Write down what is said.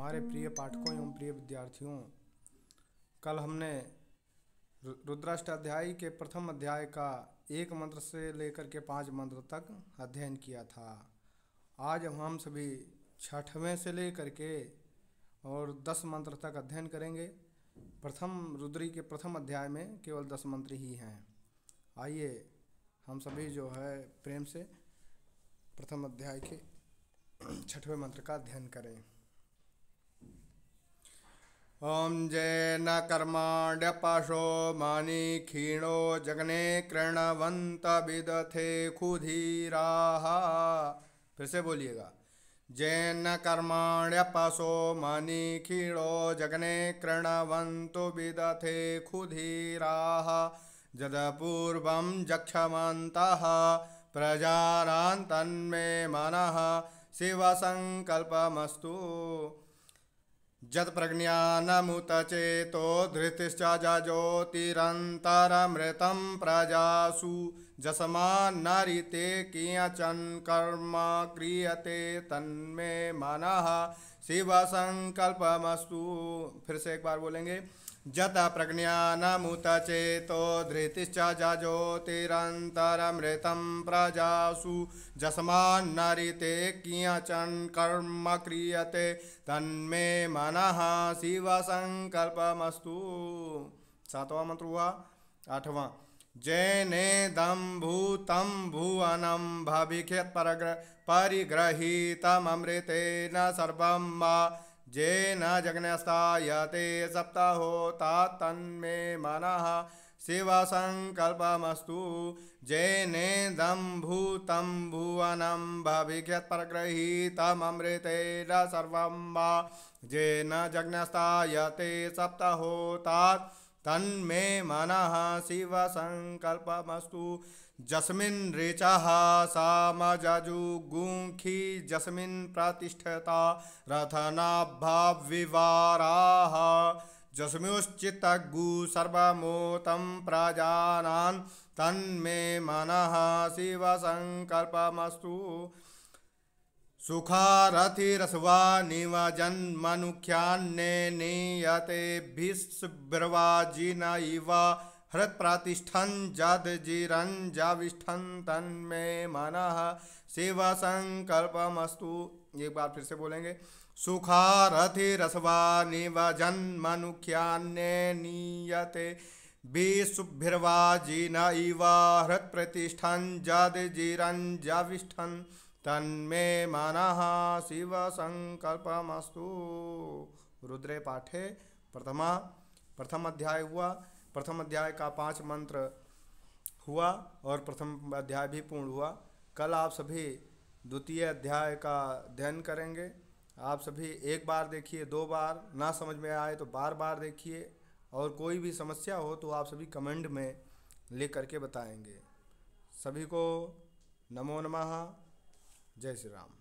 हमारे प्रिय पाठकों एवं प्रिय विद्यार्थियों कल हमने रुद्राष्टाध्यायी के प्रथम अध्याय का एक मंत्र से लेकर के पांच मंत्र तक अध्ययन किया था आज हम सभी छठवें से लेकर के और दस मंत्र तक अध्ययन करेंगे प्रथम रुद्री के प्रथम अध्याय में केवल दस मंत्र ही हैं आइए हम सभी जो है प्रेम से प्रथम अध्याय के छठवें मंत्र का अध्ययन करें ॐ जैन कर्माण्यपाशो खीणो जगने कृणवंत विदथे खुधीरा फिर से बोलिएगा जैन कर्माण्यपाशो खीणो जगने कृणवंत विदथे खुधीराः प्रजारा तन्मे मन शिव संकल्पमस्तु यद्प्रज्ञानमुत चेतो धृतिश्च ज्योतिरन्तरमृतं प्रजासु जसमान न रीते कियचन कर्म क्रियते तन्मे मनः शिव संकल्पमस्तु फिर से एक बार बोलेंगे जत मुत चेतो धृतिश्च जजोतिरन्तरमृतं प्रजासु जस्मान्नरिते कियचन कर्म क्रियते तन्मे मनः संकल्पमस्तु सातवां मंत्र हुआ आठवां जैनेदं भूतं भुवनं भविष्यत्परग्र परिग्रहीतमृतेन सर्वं मा जेन जज्ञस्ताय ते सप्तहोतात् तन्मे मनः शिवसङ्कल्पमस्तु जे नेदं भूतं भुवनं भविष्यत्पगृहीतममृतेन सर्वं मा जेन जज्ञस्ताय ते सप्तहोतात् तन्मे शिव संकल्पमस्तु जस्मिन् ऋचः गुंखी जस्मिन् प्रतिष्ठता रथनाभाविवाराः जस्म्युश्चित्तग्गु सर्वमोतम प्रजानान् तन्मे शिव संकल्पमस्तु सुखारथिरस्वानिव हृत प्रतिष्ठन जद हृत्प्रातिष्ठं जद्जिरं तन में मन शिव संकल्पमस्तु एक बार फिर से बोलेंगे रसवा निवजन जन्मनुख्यान्ने नीयते हृत प्रतिष्ठन जद जद्जिरं जाविष्ठन् तन्मे शिव संकल्पमस्तु रुद्रे पाठे प्रथमा प्रथम अध्याय हुआ प्रथम अध्याय का पांच मंत्र हुआ और प्रथम अध्याय भी पूर्ण हुआ कल आप सभी द्वितीय अध्याय का अध्ययन करेंगे आप सभी एक बार देखिए दो बार ना समझ में आए तो बार बार देखिए और कोई भी समस्या हो तो आप सभी कमेंट में ले करके बताएंगे सभी को नमो नमः जय श्री राम